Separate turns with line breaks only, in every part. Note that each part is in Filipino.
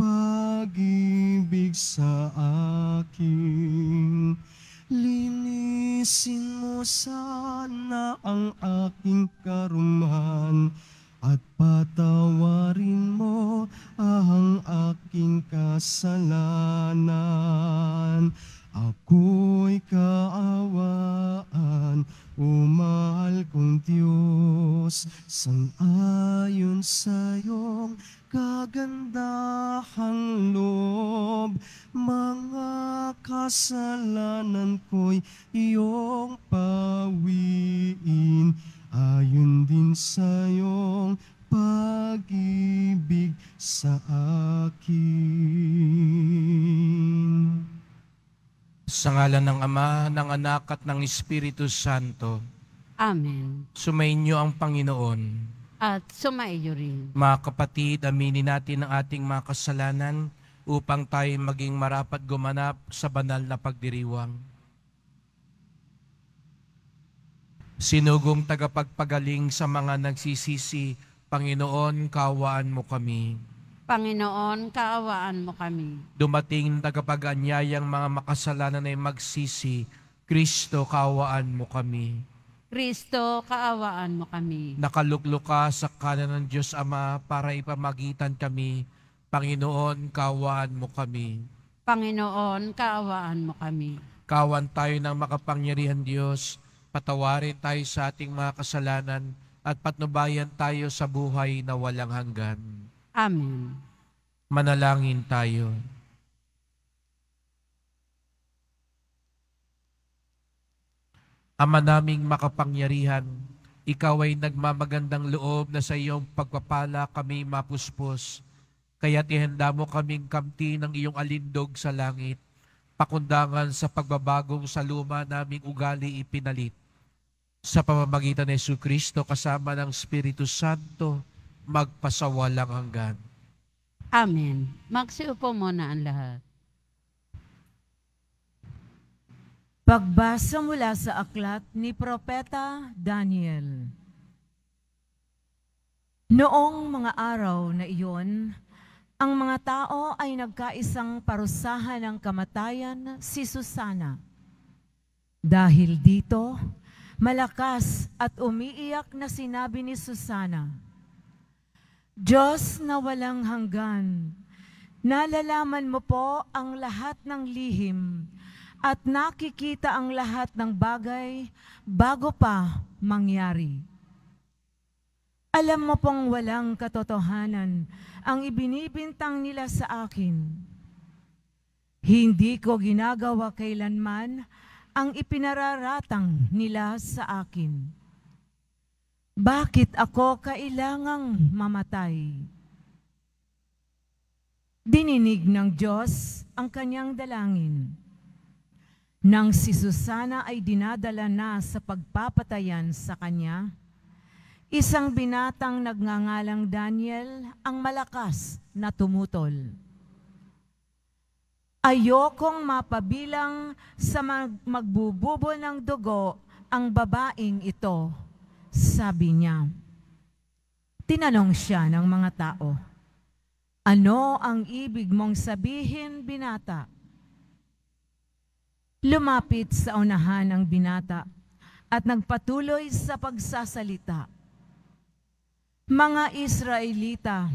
pag-ibig sa akin. Linisin mo sana ang aking karumahan at patawarin mo ang aking kasalanan. Ako'y kaawaan o mahal kong Diyos, sangayon sa iyong kagandahang loob, mga kasalanan ko'y iyong pawiin, ayon din sa iyong pag-ibig sa akin.
Sa ngalan ng Ama, ng Anak at ng Espiritu Santo.
Amen.
Sumainyo ang Panginoon.
At sumainyo rin.
Mga kapatid, aminin natin ang ating mga kasalanan upang tayo maging marapat gumanap sa banal na pagdiriwang. Sinugong tagapagpagaling sa mga nagsisisi, Panginoon, kawaan mo kami.
Panginoon, kaawaan mo kami.
Dumating tagapag-anyayang mga makasalanan ay magsisi, Kristo, kaawaan mo kami.
Kristo, kaawaan mo kami.
Nakaluklok ka sa kanan ng Diyos Ama para ipamagitan kami. Panginoon, kaawaan mo kami.
Panginoon, kaawaan mo kami.
Kawan tayo ng makapangyarihan Diyos. Patawarin tayo sa ating mga kasalanan at patnubayan tayo sa buhay na walang hanggan. Amen. Manalangin tayo. Ama naming makapangyarihan, ikaw ay nagmamagandang loob na sa iyong pagpapala kami mapuspos. Kaya't ihanda mo kaming kamti ng iyong alindog sa langit, pakundangan sa pagbabagong sa luma naming ugali ipinalit. Sa pamamagitan ni Yesu Kristo kasama ng Espiritu Santo, magpasawalang hanggan.
Amen. Magsiupo muna ang lahat. Pagbasa mula sa aklat ni Propeta Daniel. Noong mga araw na iyon, ang mga tao ay nagkaisang parusahan ng kamatayan si Susana. Dahil dito, malakas at umiiyak na sinabi ni Susana, Diyos na walang hanggan, nalalaman mo po ang lahat ng lihim at nakikita ang lahat ng bagay bago pa mangyari. Alam mo pong walang katotohanan ang ibinibintang nila sa akin. Hindi ko ginagawa kailanman ang ipinararatang nila sa akin. Bakit ako kailangang mamatay? Dininig ng Diyos ang kanyang dalangin. Nang si Susana ay dinadala na sa pagpapatayan sa kanya, isang binatang nagngangalang Daniel ang malakas na tumutol. Ayokong mapabilang sa mag- magbububol ng dugo ang babaing ito sabi niya. Tinanong siya ng mga tao, Ano ang ibig mong sabihin, binata? Lumapit sa unahan ang binata at nagpatuloy sa pagsasalita. Mga Israelita,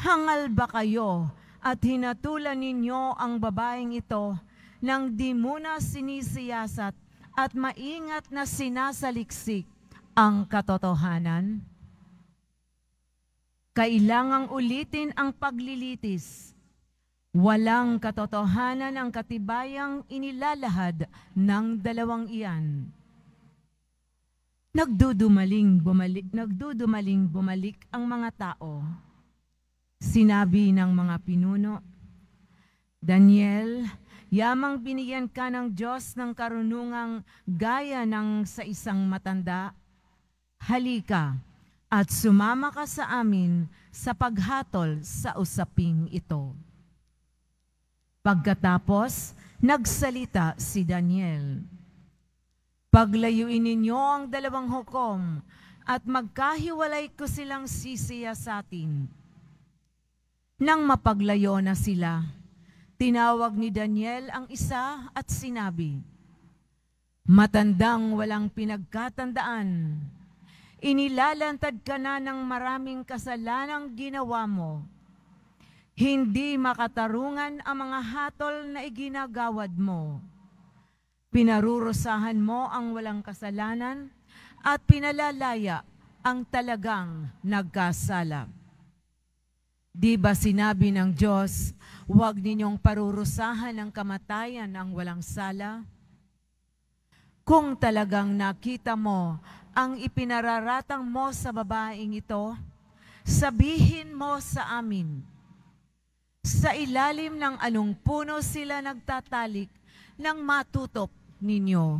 hangal ba kayo at hinatulan ninyo ang babaeng ito nang di muna sinisiyasat at maingat na sinasaliksik ang katotohanan? Kailangang ulitin ang paglilitis. Walang katotohanan ang katibayang inilalahad ng dalawang iyan. Nagdudumaling bumalik, nagdudumaling bumalik ang mga tao. Sinabi ng mga pinuno, Daniel, yamang binigyan ka ng Diyos ng karunungang gaya ng sa isang matanda, halika at sumama ka sa amin sa paghatol sa usaping ito. Pagkatapos, nagsalita si Daniel. Paglayuin ninyo ang dalawang hukom at magkahiwalay ko silang sisiya sa atin. Nang mapaglayo na sila, tinawag ni Daniel ang isa at sinabi, Matandang walang pinagkatandaan, Inilalantad ka na ng maraming kasalanang ginawa mo. Hindi makatarungan ang mga hatol na iginagawad mo. Pinarurusahan mo ang walang kasalanan at pinalalaya ang talagang nagkasala. Di ba sinabi ng Diyos, huwag ninyong parurusahan ang kamatayan ang walang sala? Kung talagang nakita mo ang ipinararatang mo sa babaeng ito, sabihin mo sa amin. Sa ilalim ng anong puno sila nagtatalik ng matutop ninyo.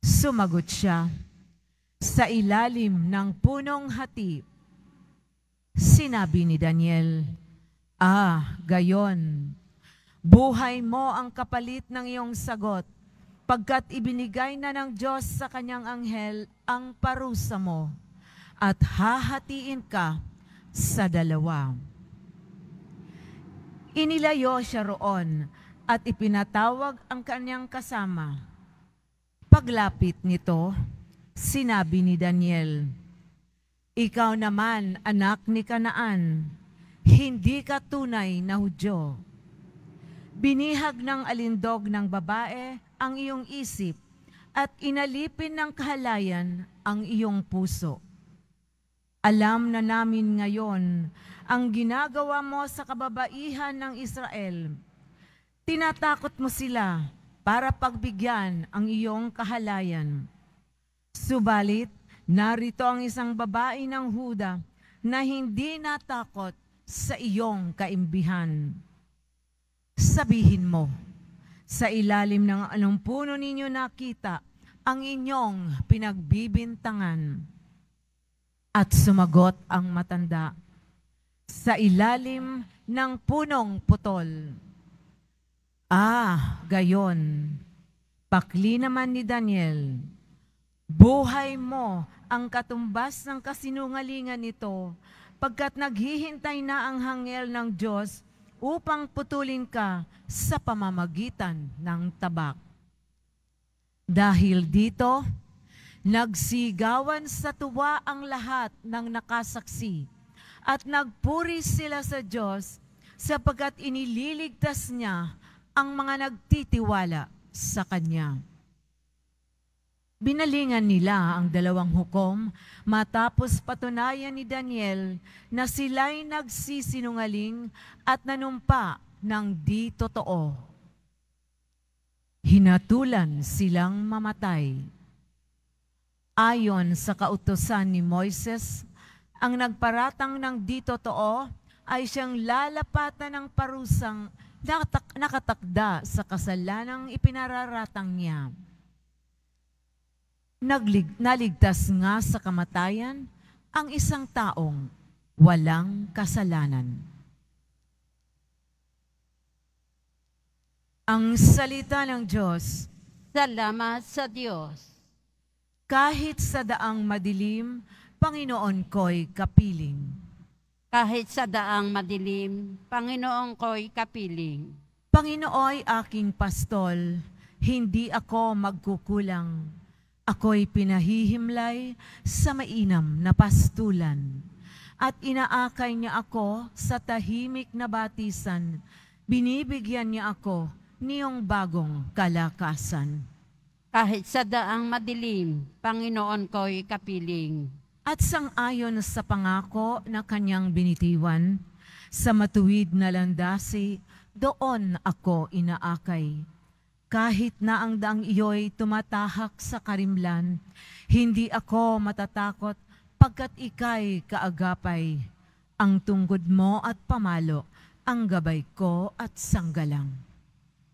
Sumagot siya, sa ilalim ng punong hati, sinabi ni Daniel, Ah, gayon, buhay mo ang kapalit ng iyong sagot sapagkat ibinigay na ng Diyos sa kanyang anghel ang parusa mo at hahatiin ka sa dalawa. Inilayo siya roon at ipinatawag ang kanyang kasama. Paglapit nito, sinabi ni Daniel, Ikaw naman, anak ni Kanaan, hindi ka tunay na Hudyo. Binihag ng alindog ng babae ang iyong isip at inalipin ng kahalayan ang iyong puso. Alam na namin ngayon ang ginagawa mo sa kababaihan ng Israel. Tinatakot mo sila para pagbigyan ang iyong kahalayan. Subalit, narito ang isang babae ng Huda na hindi natakot sa iyong kaimbihan. Sabihin mo, sa ilalim ng anong puno ninyo nakita ang inyong pinagbibintangan. At sumagot ang matanda, sa ilalim ng punong putol. Ah, gayon, pakli naman ni Daniel, buhay mo ang katumbas ng kasinungalingan nito, pagkat naghihintay na ang hangel ng Diyos upang putulin ka sa pamamagitan ng tabak. Dahil dito, nagsigawan sa tuwa ang lahat ng nakasaksi at nagpuri sila sa Diyos sapagkat inililigtas niya ang mga nagtitiwala sa Kanya. Binalingan nila ang dalawang hukom matapos patunayan ni Daniel na sila'y nagsisinungaling at nanumpa ng di totoo. Hinatulan silang mamatay. Ayon sa kautosan ni Moises, ang nagparatang ng di totoo ay siyang lalapatan ng parusang nakatakda sa kasalanang ipinararatang niya naglig, naligtas nga sa kamatayan ang isang taong walang kasalanan. Ang salita ng Diyos. Salamat sa Diyos. Kahit sa daang madilim, Panginoon ko'y kapiling. Kahit sa daang
madilim, Panginoon ko'y kapiling.
Panginooy aking pastol, hindi ako magkukulang. Ako'y pinahihimlay sa mainam na pastulan at inaakay niya ako sa tahimik na batisan. Binibigyan niya ako niyong bagong kalakasan. Kahit sa daang madilim, Panginoon ko'y kapiling. At sangayon sa pangako na kanyang binitiwan, sa matuwid na landasi, doon ako inaakay kahit na ang daang iyo'y tumatahak sa karimlan, hindi ako matatakot pagkat ikay kaagapay. Ang tunggod mo at pamalo, ang gabay ko at sanggalang.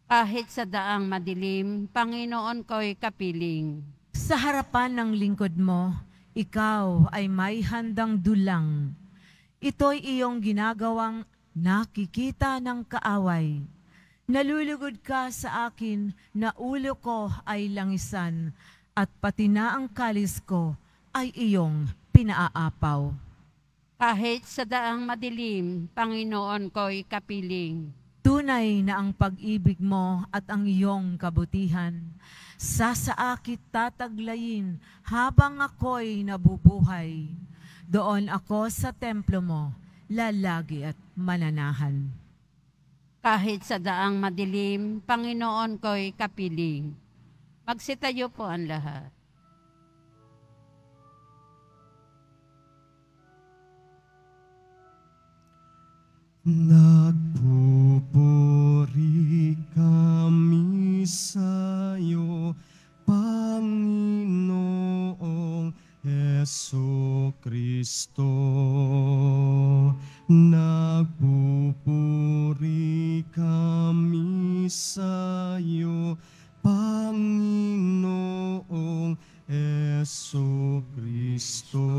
Kahit sa daang
madilim, Panginoon ko'y kapiling. Sa harapan ng lingkod mo, ikaw ay may handang dulang. Ito'y iyong ginagawang nakikita ng kaaway Nalulugod ka sa akin na ulo ko ay langisan at pati na ang kalis ko ay iyong pinaaapaw. Kahit sa daang madilim,
Panginoon ko'y kapiling.
Tunay na ang pag-ibig mo at ang iyong kabutihan. Sasaakit tataglayin habang ako'y nabubuhay. Doon ako sa templo mo, lalagi at mananahan kahit sa daang madilim, Panginoon ko'y
kapiling. Magsitayo po ang lahat.
Nagpupuri kami sa'yo, Panginoon. Yesu Kristo, nagpupuri kami sa iyo, Panginoong Yesu Kristo.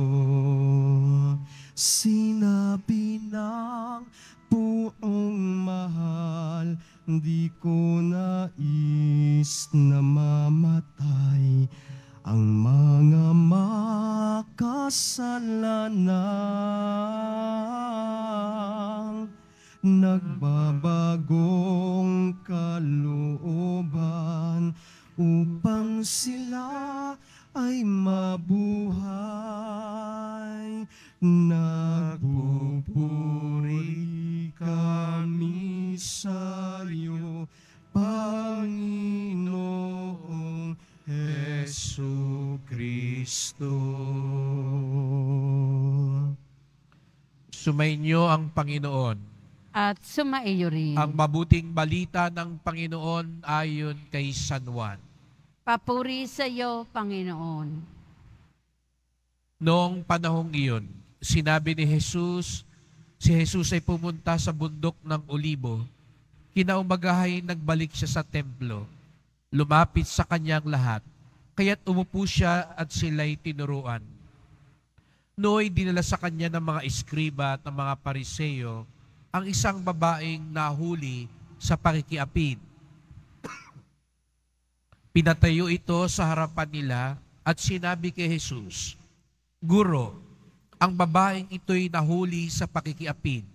Sinabi ng puong mahal, di ko nais na
ninyo ang Panginoon.
At sumaiyo rin. Ang
mabuting balita ng Panginoon ayon kay San Juan.
Papuri sa iyo, Panginoon.
Noong panahong iyon, sinabi ni Jesus, si Jesus ay pumunta sa bundok ng Olibo. Kinaumagahay nagbalik siya sa templo. Lumapit sa kanyang lahat, kaya't umupo siya at sila'y tinuruan Noy, dinala sa kanya ng mga eskriba at ng mga pariseyo ang isang babaeng nahuli sa pakikiapid. Pinatayo ito sa harapan nila at sinabi kay Jesus, Guro, ang babaeng ito'y nahuli sa pakikiapid.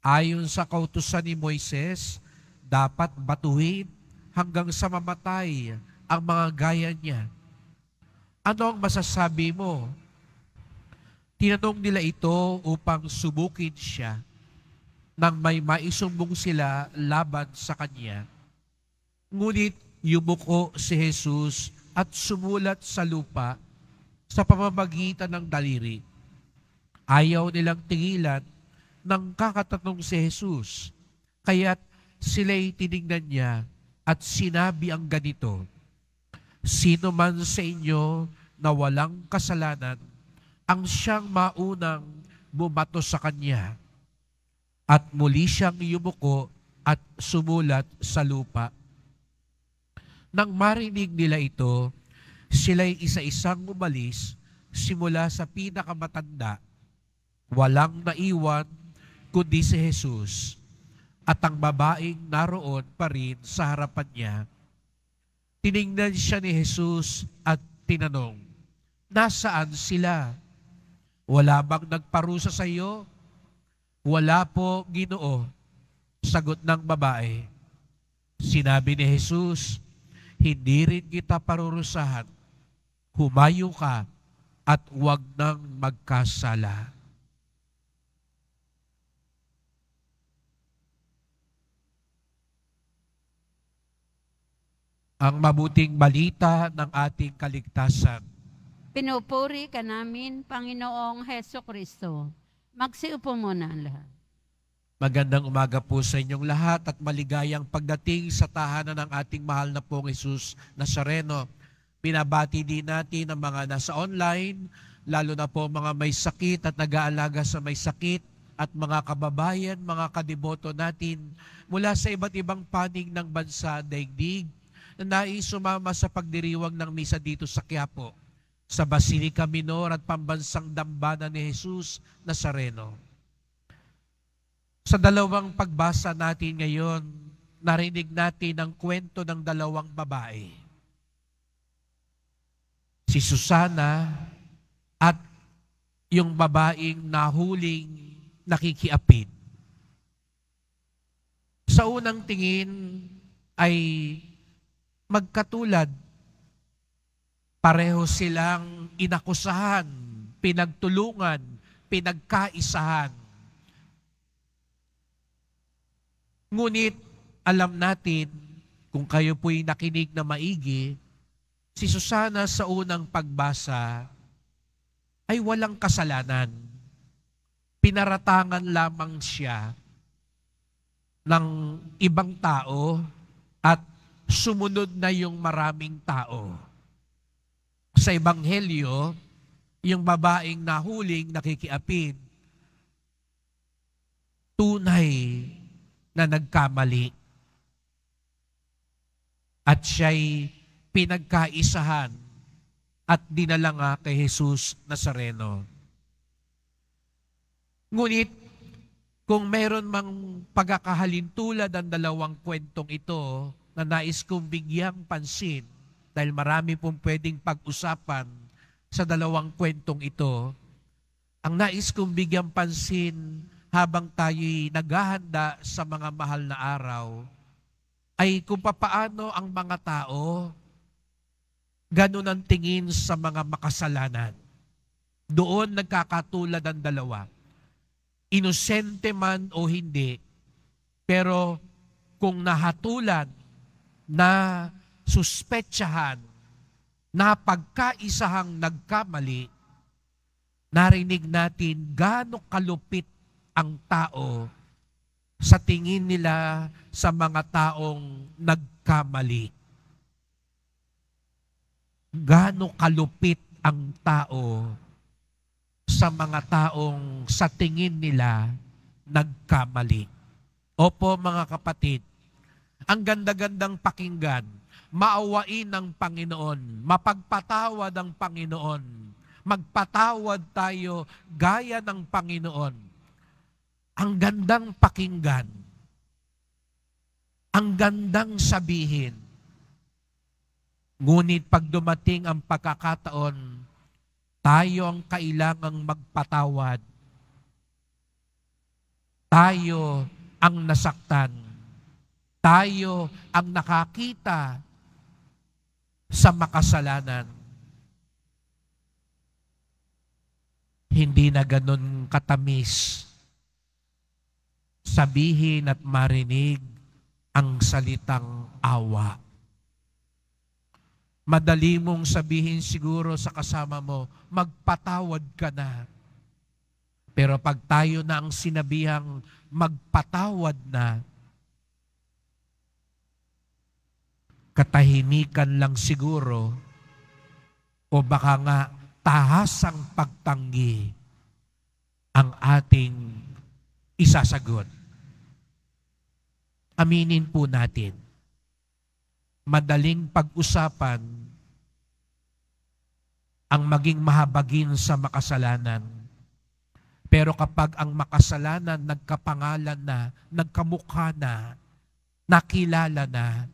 Ayon sa kautusan ni Moises, dapat batuhin hanggang sa mamatay ang mga gaya niya. Ano ang masasabi mo Tinanong nila ito upang subukin siya nang may maisumbong sila laban sa kanya. Ngunit yumuko si Jesus at sumulat sa lupa sa pamamagitan ng daliri. Ayaw nilang tingilan nang kakatatong si Jesus. Kaya't sila'y tinignan niya at sinabi ang ganito, Sino man sa inyo na walang kasalanan, ang siyang maunang bumato sa kanya at muli siyang yumuko at sumulat sa lupa. Nang marinig nila ito, sila'y isa-isang umalis simula sa pinakamatanda. Walang naiwan kundi si Jesus at ang babaeng naroon pa rin sa harapan niya. Tiningnan siya ni Jesus at tinanong, Nasaan sila? Wala bang nagparusa sa iyo? Wala po, Ginoo. Sagot ng babae. Sinabi ni Jesus, hindi rin kita parurusahan. Humayo ka at huwag nang magkasala. Ang mabuting balita ng ating kaligtasan
Pinupuri ka namin, Panginoong Heso Kristo. Magsiupo muna ang lahat.
Magandang umaga po sa inyong lahat at maligayang pagdating sa tahanan ng ating mahal na pong Isus Nazareno. Pinabati din natin ang mga nasa online, lalo na po mga may sakit at nag-aalaga sa may sakit at mga kababayan, mga kadiboto natin mula sa iba't ibang panig ng bansa daigdig na naisumama sa pagdiriwang ng misa dito sa Quiapo sa Basilica Minor at pambansang dambana ni Jesus Nazareno. Sa dalawang pagbasa natin ngayon, narinig natin ang kwento ng dalawang babae. Si Susana at yung babaeng nahuling nakikiapid. Sa unang tingin ay magkatulad Pareho silang inakusahan, pinagtulungan, pinagkaisahan. Ngunit alam natin, kung kayo po'y nakinig na maigi, si Susana sa unang pagbasa ay walang kasalanan. Pinaratangan lamang siya ng ibang tao at sumunod na yung maraming tao sa Ebanghelyo, yung babaeng nahuling nakikiapin, tunay na nagkamali. At siya'y pinagkaisahan at dinala nga kay Jesus Nazareno. Ngunit, kung meron mang pagkakahalintulad ang dalawang kwentong ito na nais kong bigyang pansin, dahil marami pong pwedeng pag-usapan sa dalawang kwentong ito, ang nais kong bigyan pansin habang tayo'y naghahanda sa mga mahal na araw ay kung papaano ang mga tao ganun ang tingin sa mga makasalanan. Doon nagkakatulad ang dalawa. Inosente man o hindi, pero kung nahatulan na suspetsahan na pagkaisahang nagkamali, narinig natin gaano kalupit ang tao sa tingin nila sa mga taong nagkamali. Gaano kalupit ang tao sa mga taong sa tingin nila nagkamali. Opo mga kapatid, ang ganda-gandang pakinggan maawain ng Panginoon, mapagpatawad ang Panginoon. Magpatawad tayo gaya ng Panginoon. Ang gandang pakinggan. Ang gandang sabihin. Ngunit pag dumating ang pagkakataon, tayo ang kailangang magpatawad. Tayo ang nasaktan. Tayo ang nakakita sa makasalanan. Hindi na ganun katamis sabihin at marinig ang salitang awa. Madali mong sabihin siguro sa kasama mo, magpatawad ka na. Pero pag tayo na ang sinabihang magpatawad na, katahimikan lang siguro o baka nga tahasang pagtanggi ang ating isasagot. Aminin po natin, madaling pag-usapan ang maging mahabagin sa makasalanan. Pero kapag ang makasalanan nagkapangalan na, nagkamukha na, nakilala na,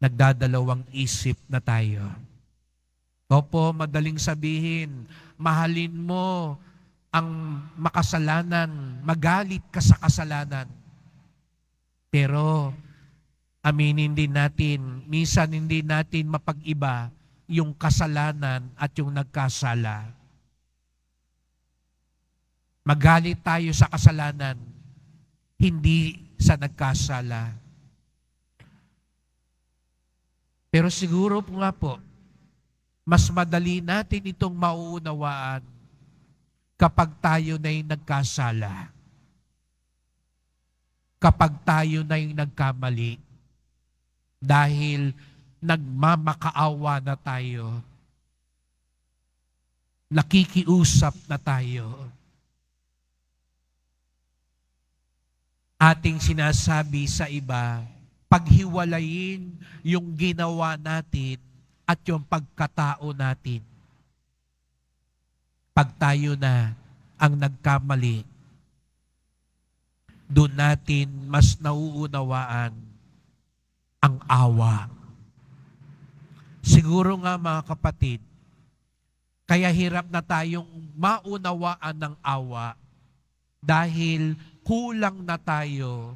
nagdadalawang isip na tayo. Opo, madaling sabihin, mahalin mo ang makasalanan, magalit ka sa kasalanan. Pero aminin din natin, minsan hindi natin mapag-iba yung kasalanan at yung nagkasala. Magalit tayo sa kasalanan, hindi sa nagkasala. Pero siguro po nga po, mas madali natin itong mauunawaan kapag tayo na na'y nagkasala. Kapag tayo na na'y nagkamali. Dahil nagmamakaawa na tayo. Nakikiusap na tayo. Ating sinasabi sa iba, paghiwalayin yung ginawa natin at yung pagkatao natin. Pag tayo na ang nagkamali, doon natin mas nauunawaan ang awa. Siguro nga mga kapatid, kaya hirap na tayong maunawaan ng awa dahil kulang na tayo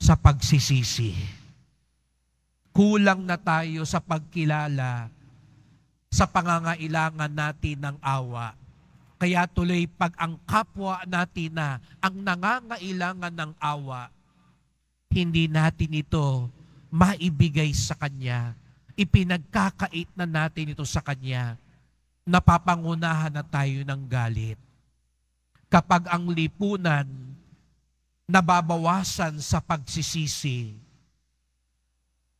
sa pagsisisi. Kulang na tayo sa pagkilala sa pangangailangan natin ng awa. Kaya tuloy pag ang kapwa natin na ang nangangailangan ng awa, hindi natin ito maibigay sa Kanya. Ipinagkakait na natin ito sa Kanya. Napapangunahan na tayo ng galit. Kapag ang lipunan nababawasan sa pagsisisi,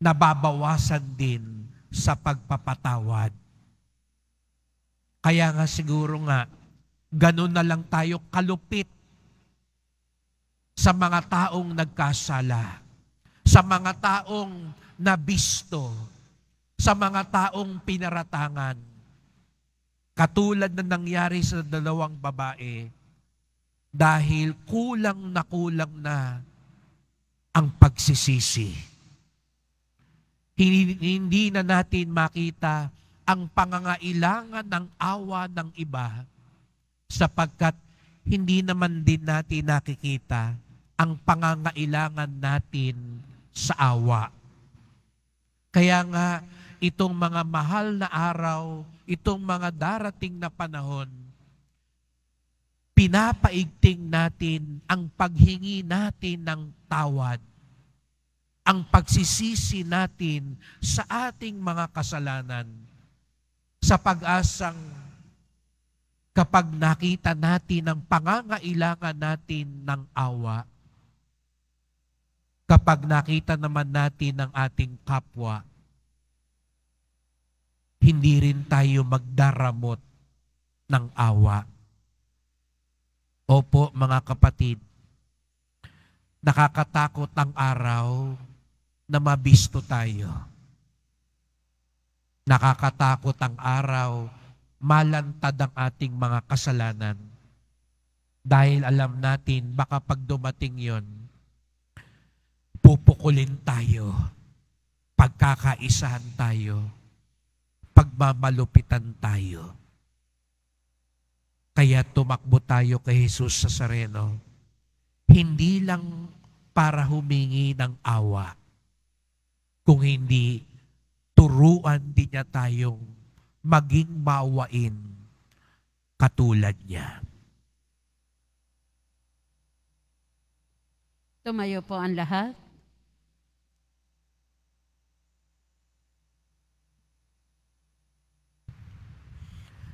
nababawasan din sa pagpapatawad. Kaya nga siguro nga, ganun na lang tayo kalupit sa mga taong nagkasala, sa mga taong nabisto, sa mga taong pinaratangan. Katulad na nangyari sa dalawang babae dahil kulang na kulang na ang pagsisisi. Hindi, na natin makita ang pangangailangan ng awa ng iba sapagkat hindi naman din natin nakikita ang pangangailangan natin sa awa. Kaya nga, itong mga mahal na araw, itong mga darating na panahon, pinapaigting natin ang paghingi natin ng tawad, ang pagsisisi natin sa ating mga kasalanan sa pag-asang kapag nakita natin ang pangangailangan natin ng awa, kapag nakita naman natin ang ating kapwa, hindi rin tayo magdaramot ng awa Opo, mga kapatid, nakakatakot ang araw na mabisto tayo. Nakakatakot ang araw, malantad ang ating mga kasalanan. Dahil alam natin, baka pag dumating yon, pupukulin tayo, pagkakaisahan tayo, pagmamalupitan tayo. Kaya tumakbo tayo kay Jesus sa sareno. Hindi lang para humingi ng awa, kung hindi turuan din niya tayong maging mawain katulad niya.
Tumayo po ang lahat.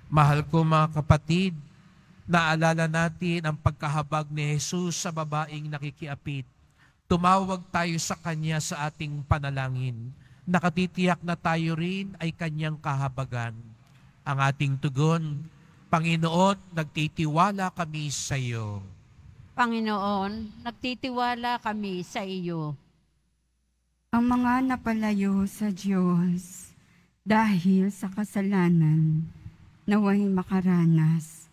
Mahal ko mga kapatid, Naalala natin ang pagkahabag ni Jesus sa babaeng nakikiapit. Tumawag tayo sa Kanya sa ating panalangin. Nakatitiyak na tayo rin ay Kanyang kahabagan. Ang ating tugon, Panginoon, nagtitiwala kami sa iyo.
Panginoon, nagtitiwala kami sa iyo.
Ang mga napalayo sa Diyos dahil sa kasalanan naway makaranas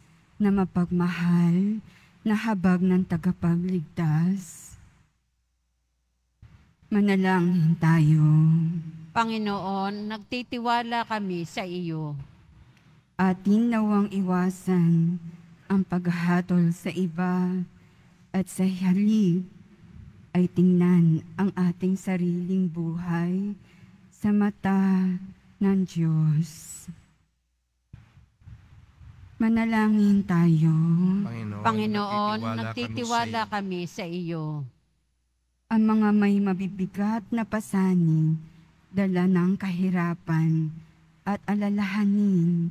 na mapagmahal na habag ng tagapagligtas. Manalangin tayo.
Panginoon, nagtitiwala kami sa iyo.
Atin nawang iwasan ang paghatol sa iba at sa halip ay tingnan ang ating sariling buhay sa mata ng Diyos. Manalangin tayo. Panginoon, Panginoon
nagtitiwala, kami sa iyo.
Ang mga may mabibigat na pasanin, dala ng kahirapan at alalahanin,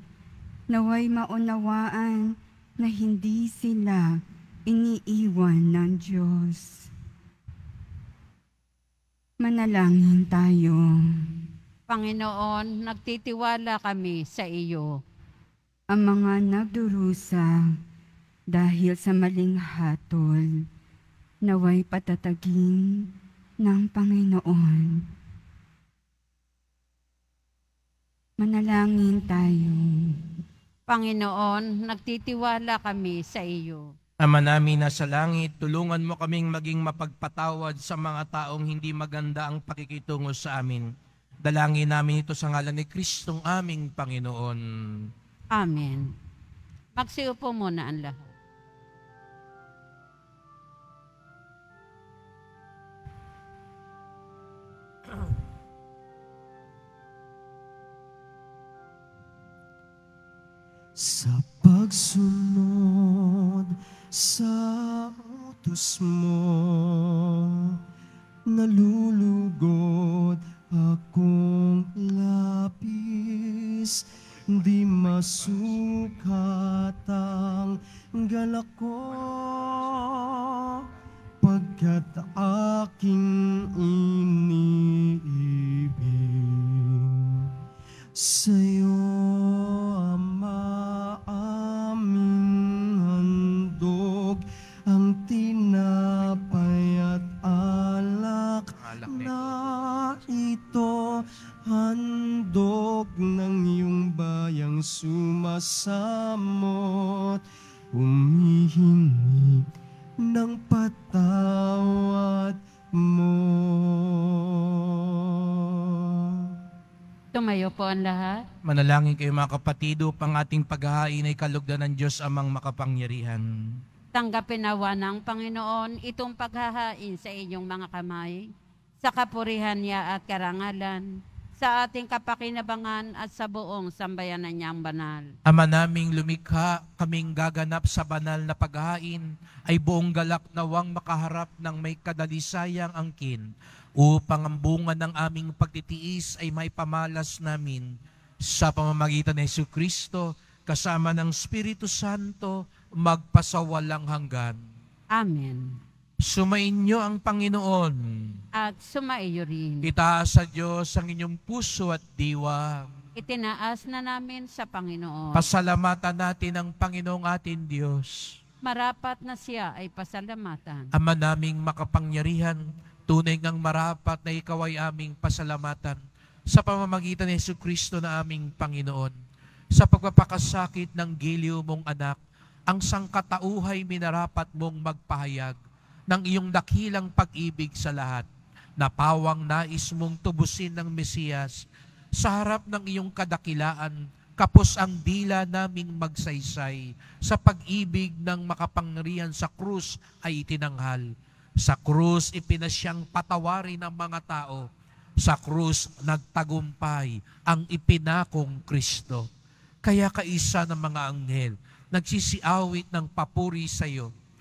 naway maunawaan na hindi sila iniiwan ng Diyos. Manalangin tayo.
Panginoon, nagtitiwala kami sa iyo
ang mga nagdurusa dahil sa maling hatol naway patatagin ng Panginoon. Manalangin tayo.
Panginoon, nagtitiwala kami sa iyo.
Ama namin na sa langit, tulungan mo kaming maging mapagpatawad sa mga taong hindi maganda ang pakikitungo sa amin. Dalangin namin ito sa ngalan ni Kristong aming Panginoon.
Amen. Magsiupo muna ang lahat.
Sa pagsunod sa utos mo, nalulugod akong lapis Di masukat ang galak ko Pagkat aking iniibig Sa'yo ama aming handog Ang tinapay at alak, na ito handog ng iyong bahay ang sumasamot, umihinig ng patawad mo.
Tumayo po ang lahat.
Manalangin kayo mga kapatido, pang ating paghahain ay kalugdan ng Diyos amang makapangyarihan.
Tanggapin nawa ng Panginoon itong paghahain sa inyong mga kamay, sa kapurihan niya at karangalan sa ating kapakinabangan at sa buong sambayanan niyang banal.
Ama naming lumikha, kaming gaganap sa banal na paghain, ay buong galak nawang makaharap ng may kadalisayang angkin, upang ang bunga ng aming pagtitiis ay may pamalas namin sa pamamagitan ni Yesu Kristo, kasama ng Espiritu Santo, magpasawalang hanggan. Amen. Sumainyo ang Panginoon. At sumaiyo rin. Itaas sa Diyos ang inyong puso at diwa.
Itinaas na namin sa Panginoon.
Pasalamatan natin ang Panginoong ating Diyos.
Marapat na siya ay pasalamatan.
Ama naming makapangyarihan, tunay ngang marapat na ikaw ay aming pasalamatan sa pamamagitan ni Yesu Kristo na aming Panginoon. Sa pagpapakasakit ng giliw mong anak, ang sangkatauhay minarapat mong magpahayag ng iyong dakilang pag-ibig sa lahat na pawang nais mong tubusin ng Mesiyas sa harap ng iyong kadakilaan kapos ang dila naming magsaysay sa pag-ibig ng makapangyarihan sa krus ay itinanghal. Sa krus ipinasyang patawarin ng mga tao. Sa krus nagtagumpay ang ipinakong Kristo. Kaya kaisa ng mga anghel, nagsisiawit ng papuri sa iyo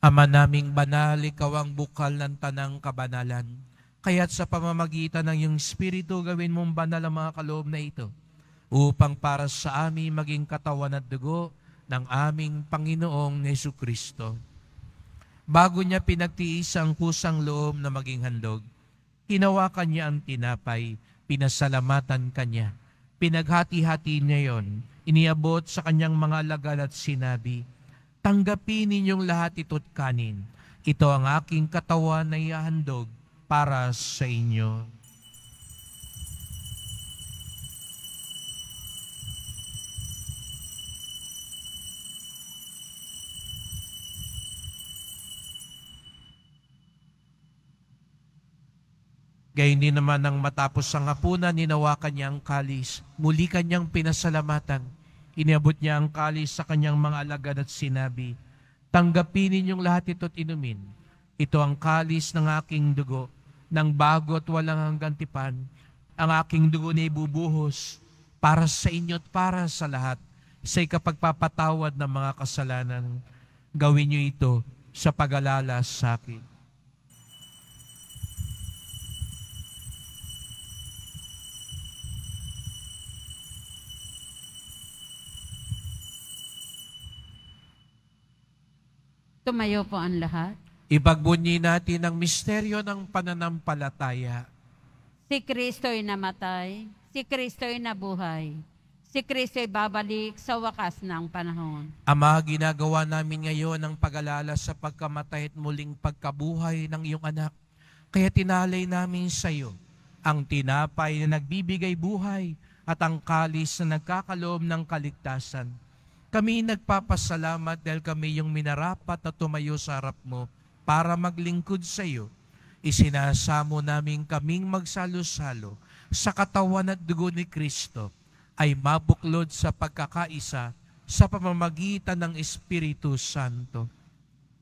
Ama naming banal, ikaw ang bukal ng tanang kabanalan. Kaya't sa pamamagitan ng iyong Espiritu, gawin mong banal ang mga kaloob na ito upang para sa amin maging katawan at dugo ng aming Panginoong Yesu Kristo. Bago niya pinagtiis ang kusang loob na maging handog, hinawakan niya ang tinapay, pinasalamatan kanya, pinaghati-hati niya yon, iniabot sa kanyang mga lagal at sinabi, Tanggapin ninyong lahat ito't kanin. Ito ang aking katawan na ihahandog para sa inyo. Gayun din naman nang matapos ang hapunan, ninawakan niya ang kalis. Muli kanyang pinasalamatan Inabot niya ang kalis sa kanyang mga alagad at sinabi, Tanggapin ninyong lahat ito't inumin. Ito ang kalis ng aking dugo, ng bago at walang hanggang tipan. Ang aking dugo na ibubuhos para sa inyo at para sa lahat sa ikapagpapatawad ng mga kasalanan. Gawin niyo ito sa pag-alala sa akin.
Tumayo po ang lahat.
Ibagbunyi natin ang misteryo ng pananampalataya.
Si Kristo'y namatay, si Kristo'y nabuhay, si Kristo'y babalik sa wakas ng panahon.
Ama, ginagawa namin ngayon ang pag-alala sa pagkamatay at muling pagkabuhay ng iyong anak. Kaya tinalay namin sa iyo ang tinapay na nagbibigay buhay at ang kalis na nagkakaloob ng kaligtasan kami nagpapasalamat dahil kami yung minarapat na tumayo sa harap mo para maglingkod sa iyo. Isinasamo namin kaming magsalo-salo sa katawan at dugo ni Kristo ay mabuklod sa pagkakaisa sa pamamagitan ng Espiritu Santo.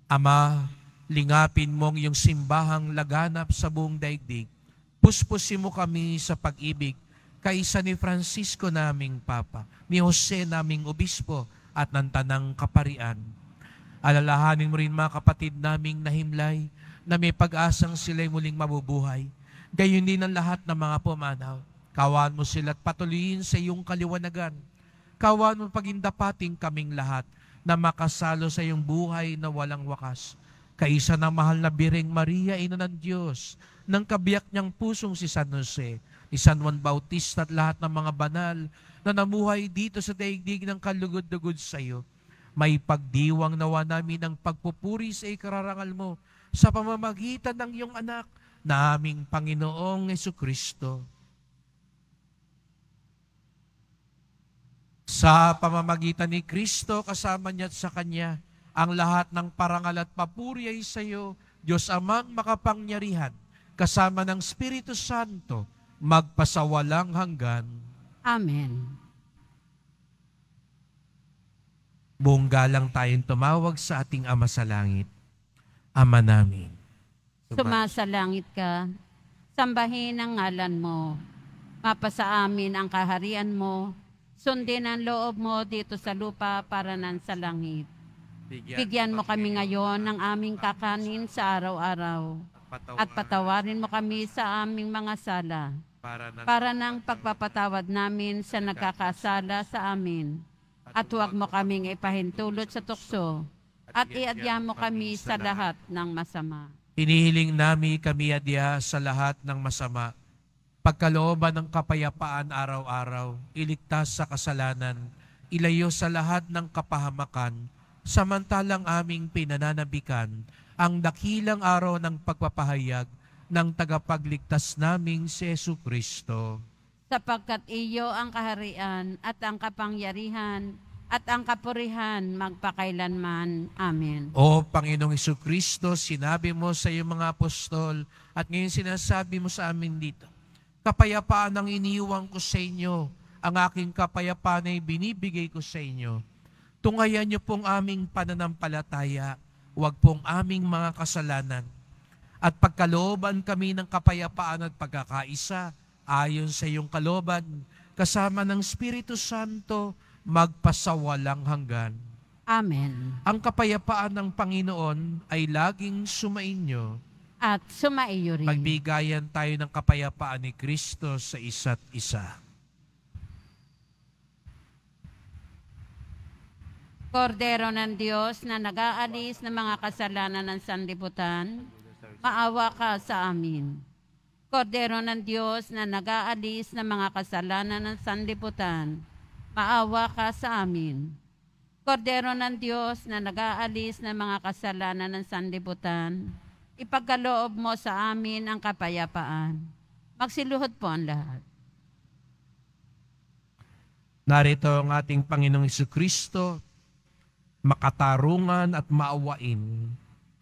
Ama, lingapin mong yung simbahang laganap sa buong daigdig. Puspusin mo kami sa pag-ibig kaysa ni Francisco naming Papa, ni Jose naming Obispo, at ng tanang kaparian. Alalahanin mo rin mga kapatid naming nahimlay na may pag-asang sila'y muling mabubuhay. Gayun din ang lahat ng mga pumanaw. Kawan mo sila at patuloyin sa iyong kaliwanagan. Kawan mo pagindapating kaming lahat na makasalo sa iyong buhay na walang wakas. Kaisa ng mahal na Biring Maria, Ina ng Diyos, ng kabiyak niyang pusong si San Jose, ni San Juan Bautista at lahat ng mga banal na namuhay dito sa daigdig ng kalugod-lugod sa iyo. May pagdiwang nawa namin ng pagpupuri sa ikararangal mo sa pamamagitan ng iyong anak na aming Panginoong Yesu Kristo. Sa pamamagitan ni Kristo, kasama niya at sa Kanya, ang lahat ng parangal at papuri ay sa iyo, Diyos amang makapangyarihan, kasama ng Espiritu Santo, magpasawalang hanggan. Amen. Buong galang tayong tumawag sa ating Ama sa Langit. Ama namin.
Sumasalangit ka, sambahin ang ngalan mo. Mapasa amin ang kaharian mo. Sundin ang loob mo dito sa lupa para nang sa langit. Bigyan mo kami ngayon ng aming kakanin sa araw-araw. At patawarin mo kami sa aming mga sala
para nang, para ng
pagpapatawad namin sa nagkakasala sa amin. At huwag mo kaming ipahintulot sa tukso at iadya mo kami sa lahat ng masama.
Hinihiling nami kami adya sa lahat ng masama. Pagkalooban ng kapayapaan araw-araw, iligtas sa kasalanan, ilayo sa lahat ng kapahamakan, samantalang aming pinananabikan ang dakilang araw ng pagpapahayag ng tagapagligtas naming si Yesu Kristo.
Sapagkat iyo ang kaharian at ang kapangyarihan at ang kapurihan magpakailanman.
Amen. O Panginoong Iso Kristo, sinabi mo sa iyong mga apostol at ngayon sinasabi mo sa amin dito, kapayapaan ang iniiwan ko sa inyo, ang aking kapayapaan ay binibigay ko sa inyo. Tungayan niyo pong aming pananampalataya, huwag pong aming mga kasalanan at pagkalooban kami ng kapayapaan at pagkakaisa ayon sa iyong kaloban, kasama ng Espiritu Santo, magpasawalang hanggan. Amen. Ang kapayapaan ng Panginoon ay laging sumainyo at sumaiyo rin. Magbigayan tayo ng kapayapaan ni Kristo sa isa't isa.
Kordero ng Diyos na nag-aalis ng mga kasalanan ng sanlibutan, maawa ka sa amin. Kordero ng Diyos na nag-aalis ng mga kasalanan ng sanlibutan, maawa ka sa amin. Kordero ng Diyos na nag-aalis ng mga kasalanan ng sanlibutan, ipagkaloob mo sa amin ang kapayapaan. Magsiluhod po ang lahat.
Narito ang ating Panginoong Kristo, makatarungan at maawain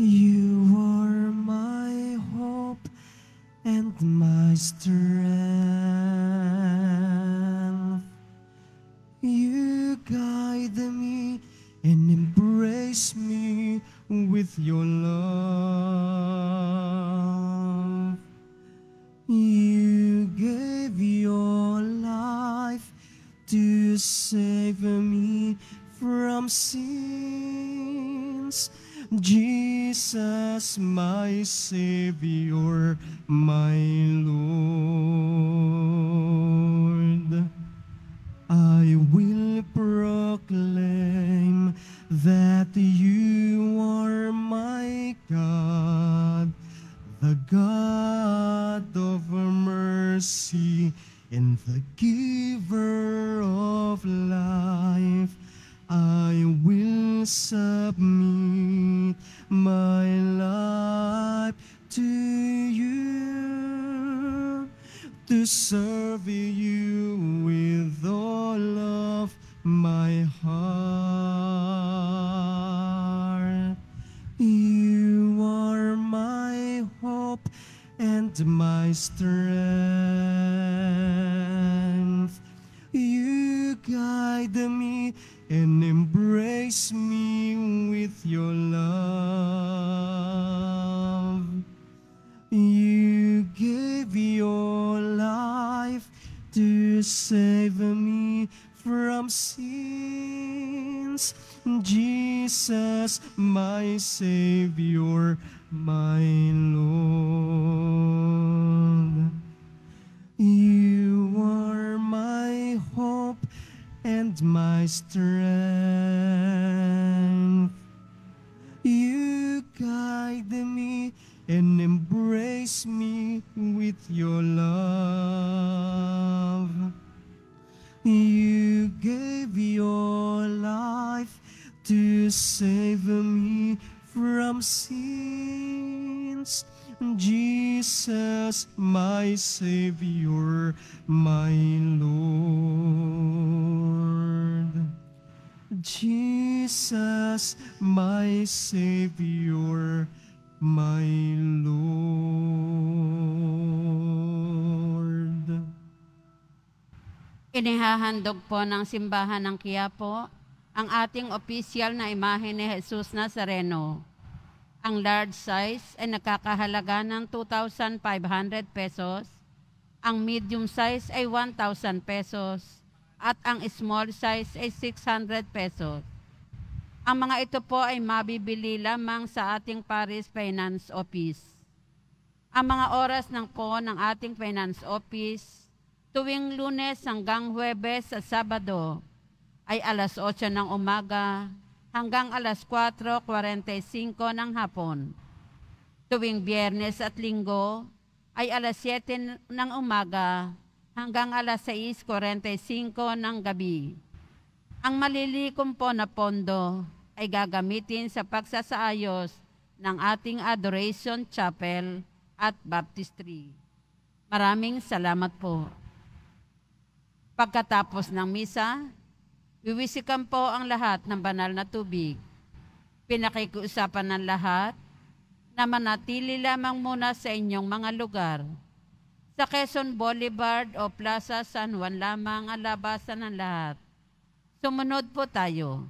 You were my hope and my strength. You guide me and embrace me with your love. You gave your life to save me from sins. Jesus Jesus, my Savior, my Lord. Jesus, my Savior, my Lord. You are my hope and my strength. You guide me and embrace me with your love. to save me from sins. Jesus, my Savior, my Lord. Jesus, my Savior, my Lord.
Inihahandog po ng simbahan ng Quiapo ang ating official na imahe ni Jesus Nazareno. Ang large size ay nakakahalaga ng 2,500 pesos, ang medium size ay 1,000 pesos, at ang small size ay 600 pesos. Ang mga ito po ay mabibili lamang sa ating Paris Finance Office. Ang mga oras ng po ng ating Finance Office, tuwing lunes hanggang Huwebes sa Sabado, ay alas 8 ng umaga hanggang alas 4.45 ng hapon. Tuwing biyernes at linggo ay alas 7 ng umaga hanggang alas 6.45 ng gabi. Ang malilikom po na pondo ay gagamitin sa pagsasaayos ng ating Adoration Chapel at Baptistry. Maraming salamat po. Pagkatapos ng misa, Wiwisikan po ang lahat ng banal na tubig. Pinakikiusapan ng lahat na manatili lamang muna sa inyong mga lugar. Sa Quezon Boulevard o Plaza San Juan lamang alabasan ng lahat. Sumunod po tayo.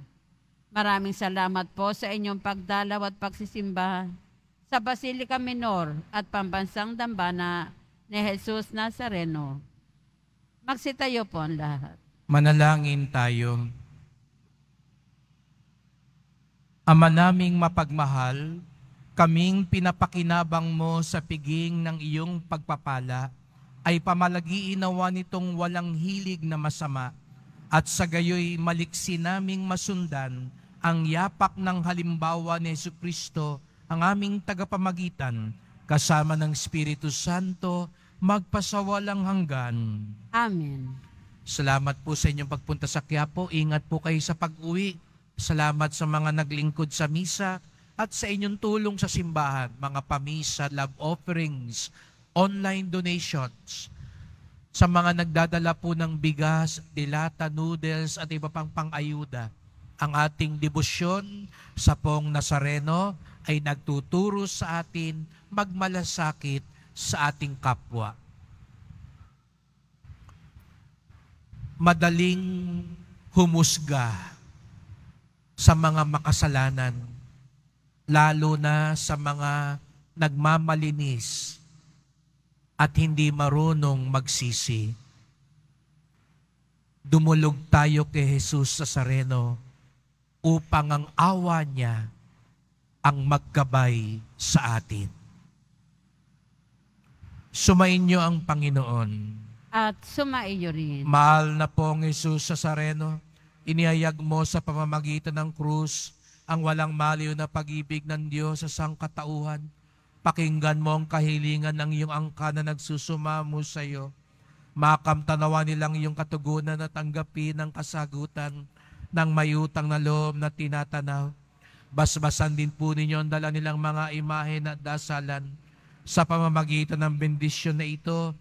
Maraming salamat po sa inyong pagdalaw at pagsisimba sa Basilica Minor at Pambansang Dambana ni Jesus Nazareno. Magsitayo po ang lahat.
Manalangin tayo. Ama naming mapagmahal, kaming pinapakinabang mo sa piging ng iyong pagpapala, ay pamalagiinawa nitong walang hilig na masama, at sa gayoy maliksi naming masundan ang yapak ng halimbawa ni Yesu Kristo, ang aming tagapamagitan, kasama ng Espiritu Santo, magpasawalang hanggan. Amen. Salamat po sa inyong pagpunta sa Quiapo. Ingat po kayo sa pag-uwi. Salamat sa mga naglingkod sa misa at sa inyong tulong sa simbahan, mga pamisa, love offerings, online donations, sa mga nagdadala po ng bigas, dilata, noodles at iba pang pangayuda. Ang ating debosyon sa Pong Nazareno ay nagtuturo sa atin magmalasakit sa ating kapwa. madaling humusga sa mga makasalanan, lalo na sa mga nagmamalinis at hindi marunong magsisi. Dumulog tayo kay Jesus sa sareno upang ang awa niya ang maggabay sa atin. Sumainyo ang Panginoon
at sumaiyo rin.
Mahal na pong Isus sa Sareno, inihayag mo sa pamamagitan ng krus ang walang maliw na pag-ibig ng Diyos sa sangkatauhan. Pakinggan mo ang kahilingan ng iyong angka na nagsusumamo sa iyo. Makamtanawa nilang iyong katugunan at tanggapin ang kasagutan ng mayutang na loob na tinatanaw. Basbasan din po ninyo ang dala nilang mga imahe na dasalan sa pamamagitan ng bendisyon na ito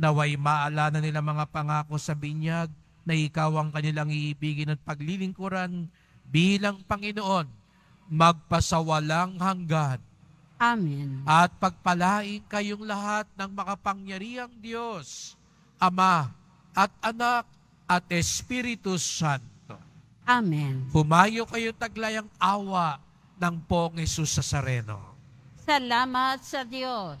Naway maalala nila mga pangako sa binyag na ikaw ang kanilang iibigin at paglilingkuran bilang Panginoon, magpasawalang hanggan. Amen. At pagpalain kayong lahat ng makapangyariang Diyos, Ama at Anak at Espiritu Santo. Amen. Humayo kayo taglayang awa ng Pong Isus sa Sareno.
Salamat sa Diyos.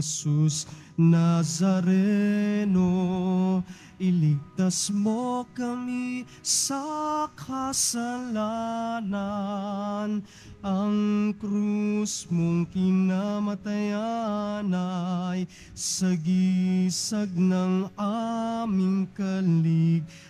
Jesus Nazareno, iligtas mo kami sa kasalanan. Ang krus mong kinamatayan ay sagisag ng aming kaligtasan